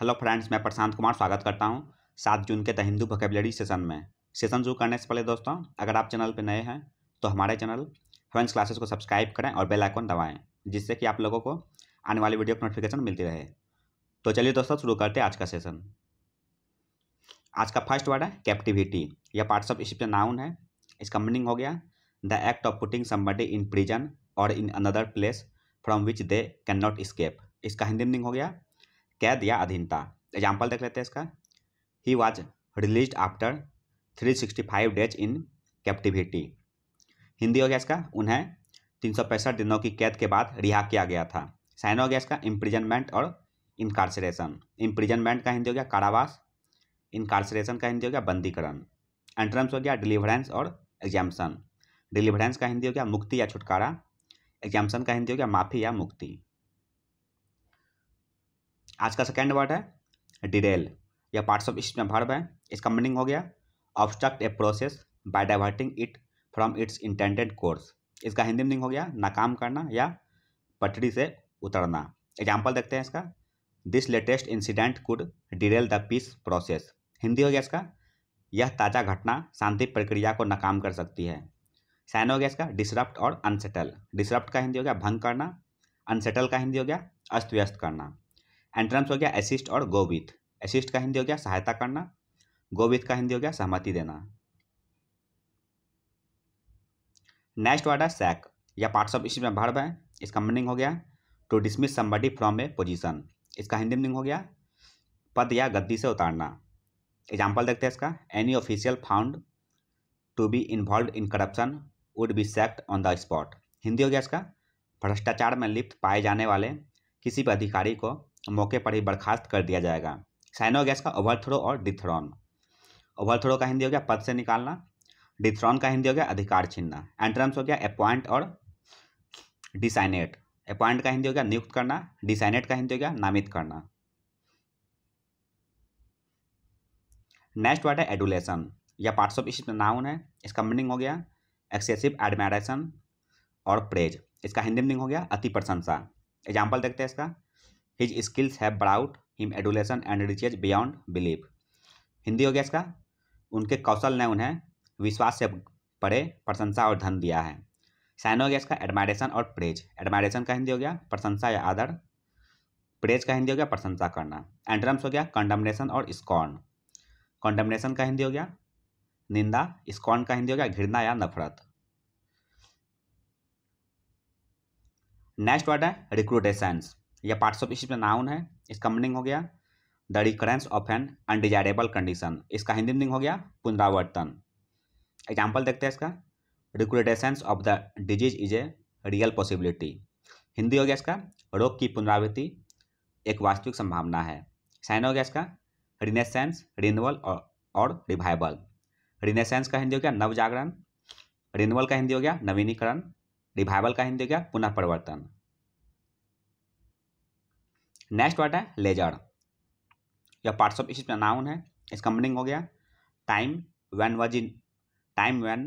hello friends मैं प्रशांत कुमार स्वागत करता हूं सात जून के द हिंदू वोकेबलरी सेशन में सेशन शुरू करने से पहले दोस्तों अगर आप चैनल पर नए हैं तो हमारे चैनल फ्रेंड्स क्लासेस को सब्सक्राइब करें और बेल आइकन दबाएं जिससे कि आप लोगों को आने वाली वीडियो की नोटिफिकेशन मिलती रहे तो चलिए दोस्तों शुरू करते हैं आज का सेशन आज का फर्स्ट वर्ड है कैप्टिविटी यह पार्ट्स ऑफ स्पीच नाउन है इसका मीनिंग हो गया the act of putting somebody in prison और in another place from which they can not escape इसका हिंदी मीनिंग हो गया कैद या अधीनता एग्जाम्पल देख लेते हैं इसका he was release after three sixty five days in captivity Hindi हो गया इसका उन्हें तीन सौ पैंसठ दिनों की कैद के बाद रिहा किया गया था साइन हो गया इसका इम्प्रिजनमेंट और इनकार्सरेशन इम्प्रिजनमेंट का हिंदी हो गया कारावास इनकार्सरेशन का हिंदी हो गया बंदीकरण एंट्रेंस हो गया डिलीवरेंस और एग्जाम्सन डिलीवरेंस का हिंदी हो गया मुक्ति या छुटकारा एग्जाम्सन का हिंदी हो गया माफ़ी या मुक्ति आज का सेकेंड वर्ड है डिरेल या पार्ट्स ऑफ स्पीच में है इसका मीनिंग हो गया obstruct a process by diverting it from its intended course इसका हिंदी मीनिंग हो गया नाकाम करना या पटरी से उतरना एग्जाम्पल देखते हैं इसका this latest incident could derail the peace process Hindi हो गया इसका यह ताज़ा घटना शांति प्रक्रिया को नाकाम कर सकती है साइन हो गया इसका डिसरप्ट और अनसेटल डिसरप्ट का हिंदी हो गया भंग करना अनसेटल का हिंदी हो गया अस्त व्यस्त करना एंट्रेंस हो गया असिस्ट और गोविथ असिस्ट का हिंदी हो गया सहायता करना गोविथ का हिंदी हो गया सहमति देना नेक्स्ट वर्ड है सैक या पार्ट्स ऑफ इसमें भर्ब है इसका मीनिंग हो गया to dismiss somebody from a position इसका हिंदी मीनिंग हो गया पद या गद्दी से उतारना एग्जाम्पल देखते हैं इसका any official found to be involve in corruption would be sacked on the spot Hindi हो गया इसका भ्रष्टाचार में लिप्त पाए जाने वाले किसी भी अधिकारी को मौके पर ही बर्खास्त कर दिया जाएगा साइनो गैस का ओवरथ्रो और डिथ्रॉन ओवरथ्रो का हिंदी हो गया पद से निकालना डिथ्रॉन का हिंदी हो गया अधिकार छीनना एंट्रम्स हो गया अपॉइंट और डिसाइनेट अपॉइंट का हिंदी हो गया नियुक्त करना डिसाइनेट का हिंदी हो गया नामित करना नेक्स्ट वर्ड है एडुलेशन या पार्ट्स ऑफ स्पीच नाउन है इसका मीनिंग हो गया एक्सेसिव एडमायरेशन और प्रेज इसका हिंदी मीनिंग हो गया अति प्रशंसा एग्जाम्पल देखते हैं इसका his skills have brought him adulation and riches beyond believe Hindi हो गया इसका उनके कौशल ने उन्हें विश्वास से परे प्रशंसा और धन दिया है साइन हो गया इसका एडमायरेशन और प्रेज एडमायरेशन का हिंदी हो गया प्रशंसा या आदर प्रेज का हिंदी हो गया प्रशंसा करना एंड्रम्स हो गया कंडमनेशन और स्कॉन कंडमनेशन का हिंदी हो गया निंदा स्कॉन का हिंदी हो गया घृणा या नफरत नेक्स्ट वर्ड है रिक्रूटेशंस या पार्ट्स ऑफ स्पीच में नाउन है इसका मीनिंग हो गया the recurrence of an undesirable condition इसका हिंदी मीनिंग हो गया पुनरावर्तन एग्जाम्पल देखते हैं इसका recrudescence of the disease is a real possibility Hindi हो गया इसका रोग की पुनरावृत्ति एक वास्तविक संभावना है साइन हो गया इसका रिनेसेंस रिनवल और, और रिवाइवल रिनेसेंस का हिंदी हो गया नवजागरण रिनवल का हिंदी हो गया नवीनीकरण रिवाइवल का हिंदी हो गया पुनः परिवर्तन नेक्स्ट वर्ड है लेजर या पार्ट्स ऑफ स्पीच नाउन है इसका मीनिंग हो गया time when was in time when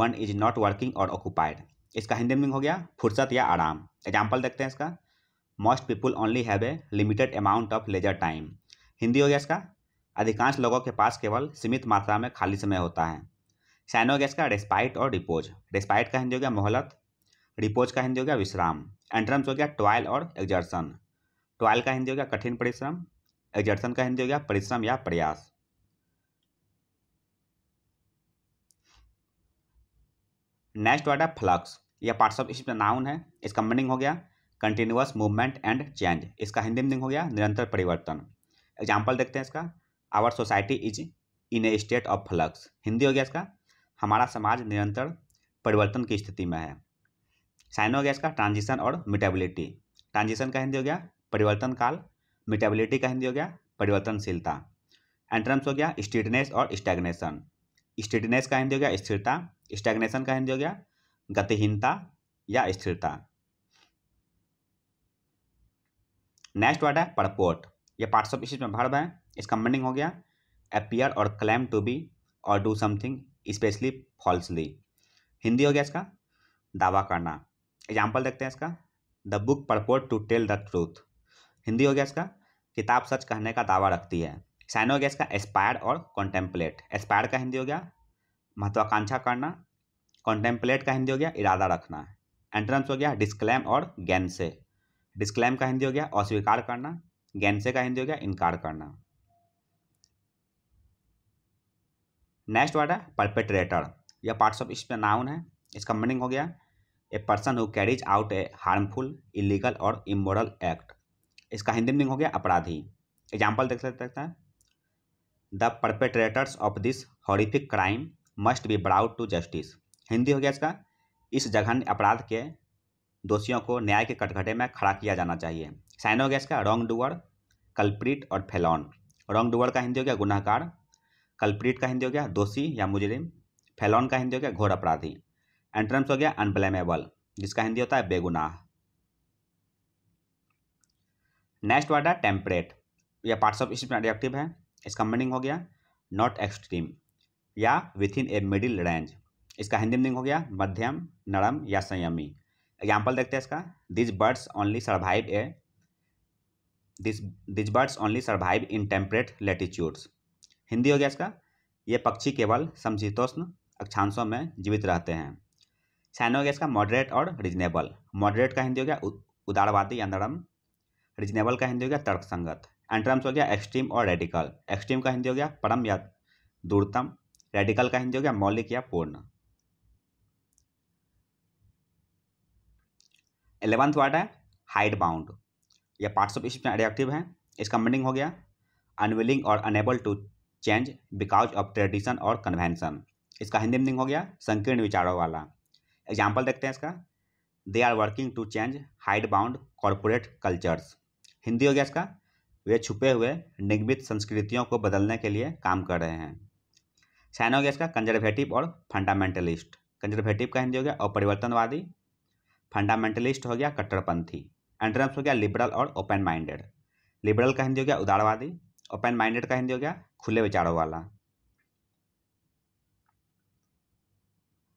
one is not working or occupied इसका हिंदी मीनिंग हो गया फुर्सत या आराम एग्जाम्पल देखते हैं इसका most people only have a limited amount of leisure time Hindi हो गया इसका अधिकांश लोगों के पास केवल सीमित मात्रा में खाली समय होता है साइन हो गया इसका रेस्पाइट और रिपोज रेस्पाइट का हिंदी हो गया मोहलत रिपोज का हिंदी हो गया विश्राम एंट्रम्स हो गया ट्वाइल और एग्जर्सन ट्वाइल का हिंदी हो गया कठिन परिश्रम एग्जर्सन का हिंदी हो गया परिश्रम या प्रयास नेक्स्ट वर्ड है फ्लक्स या पार्ट्स ऑफ इसमें नाउन है इसका मीनिंग हो गया कंटिन्यूस मूवमेंट एंड चेंज इसका हिंदी मीनिंग हो गया निरंतर परिवर्तन एग्जाम्पल देखते हैं इसका our society is in a state of flux Hindi हो गया इसका हमारा समाज निरंतर परिवर्तन की स्थिति में है साइन हो गया इसका ट्रांजिशन और मिटेबिलिटी ट्रांजिशन का हिंदी हो गया परिवर्तन काल मिटेबिलिटी का हिंदी हो गया परिवर्तनशीलता एंट्रम्स हो गया स्टेटनेस और स्टैग्नेशन स्टेटनेस का हिंदी हो गया स्थिरता स्टैग्नेशन का हिंदी हो गया गतिहीनता या स्थिरता नेक्स्ट वर्ड है परपोर्ट ये पार्ट्स ऑफ स्पीच में वर्ब है इसका मीनिंग हो गया appear or claim to be or do something especially falsely Hindi हो गया इसका दावा करना एग्जाम्पल देखते हैं इसका the book purport to tell the truth Hindi हो गया इसका किताब सच कहने का दावा रखती है साइन हो गया इसका एस्पायर और कॉन्टेम्पलेट एस्पायर का हिंदी हो गया महत्वाकांक्षा करना कॉन्टेम्पलेट का हिंदी हो गया इरादा रखना एंट्रेंस हो गया डिस्क्लेम और गैनसे डिस्क्लेम का हिंदी हो गया अस्वीकार करना गैनसे का हिंदी हो गया इनकार करना नेक्स्ट वर्ड है परपेट्रेटर यह पार्ट्स ऑफ इसमें नाउन है इसका मीनिंग हो गया a person who carries out a harmful illegal or immoral act इसका हिंदी मीनिंग हो गया अपराधी एग्जाम्पल देख सकते हैं the perpetrators of this horrific crime must be brought to justice Hindi हो गया इसका इस जघन्य अपराध के दोषियों को न्याय के कटघटे में खड़ा किया जाना चाहिए साइन हो गया इसका रॉन्ग डूअर कल्प्रिट और फेलॉन रॉन्ग डूअर का हिंदी हो गया गुनाहकार कल्प्रिट का हिंदी हो गया दोषी या मुजरिम फेलॉन का हिंदी हो गया घोर अपराधी एंट्रेंस हो गया अनब्लेमेबल जिसका हिंदी होता है बेगुनाह नेक्स्ट वर्ड है टेम्परेट या पार्ट्स ऑफ स्पीच है इसका मीनिंग हो गया not extreme or within a middle range इसका हिंदी मीनिंग हो गया मध्यम नरम या संयमी एग्जाम्पल देखते हैं इसका these birds only survive a this these birds only survive in temperate latitudes Hindi हो गया इसका ये पक्षी केवल समशीतोष्ण अक्षांशों में जीवित रहते हैं साइन हो गया इसका मॉडरेट और रीजनेबल मॉडरेट का हिंदी हो गया उदारवादी या नरम रीजनेबल का हिंदी हो गया तर्कसंगत एंट्रम्स हो गया एक्सट्रीम और रेडिकल एक्सट्रीम का हिंदी हो गया परम या दूरतम रेडिकल का हिंदी हो गया मौलिक या पूर्ण एलेवंथ वर्ड है हाइड बाउंड यह पार्ट्स ऑफ स्पीच में है इसका मीनिंग हो गया unwilling or unable to change because of tradition or convention इसका हिंदी मीनिंग हो गया संकीर्ण विचारों वाला एग्जाम्पल देखते हैं इसका they are working to change hidebound corporate cultures Hindi हो गया इसका वे छुपे हुए निगमित संस्कृतियों को बदलने के लिए काम कर रहे हैं साइन हो गया इसका कंजर्वेटिव और फंडामेंटलिस्ट कंजर्वेटिव का हिंदी हो गया अपरिवर्तनवादी फंडामेंटलिस्ट हो गया कट्टरपंथी एंड्रम्स हो गया लिबरल और ओपन माइंडेड लिबरल का हिंदी हो गया उदारवादी ओपन माइंडेड का हिंदी हो गया खुले विचारों वाला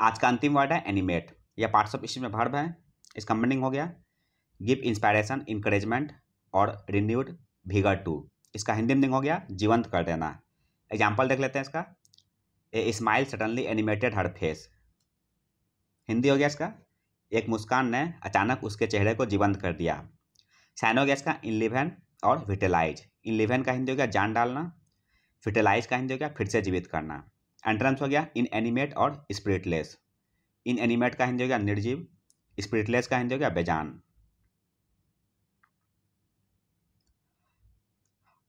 आज का अंतिम वर्ड है एनिमेट यह पार्ट्स ऑफ इसमें भर्व है इसका मीनिंग हो गया give inspiration encouragement or renewed vigour to इसका हिंदी में हो गया जीवंत कर देना एग्जाम्पल देख लेते हैं इसका a smile suddenly animated her face Hindi हो गया इसका एक मुस्कान ने अचानक उसके चेहरे को जीवंत कर दिया साइन हो गया इसका इनलिवेन और विटेलाइज इनलिवेन का हिंदी हो गया जान डालना विटेलाइज का हिंदी हो गया फिर से जीवित करना एंट्रेंस हो गया इन एनिमेट और स्प्रिटलेस इन एनिमेट का हिंदी हो गया निर्जीव स्प्रिटलेस का हिंदी हो गया बेजान